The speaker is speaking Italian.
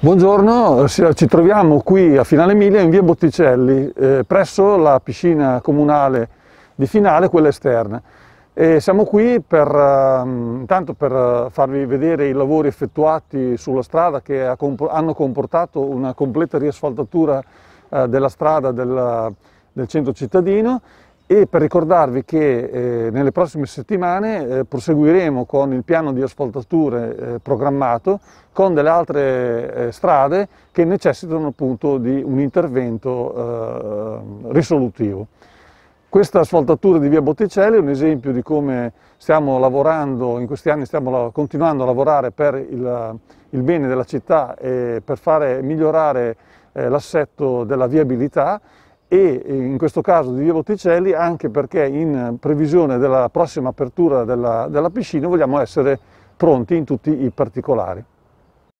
Buongiorno, ci troviamo qui a Finale Emilia in via Botticelli, eh, presso la piscina comunale di Finale, quella esterna. E siamo qui per, ehm, intanto per eh, farvi vedere i lavori effettuati sulla strada che hanno comportato una completa riasfaltatura eh, della strada del, del centro cittadino e per ricordarvi che eh, nelle prossime settimane eh, proseguiremo con il piano di asfaltature eh, programmato con delle altre eh, strade che necessitano appunto di un intervento eh, risolutivo. Questa asfaltatura di via Botticelli è un esempio di come stiamo lavorando, in questi anni stiamo continuando a lavorare per il, il bene della città e per fare migliorare eh, l'assetto della viabilità e eh, in questo caso di via Botticelli anche perché in previsione della prossima apertura della, della piscina vogliamo essere pronti in tutti i particolari.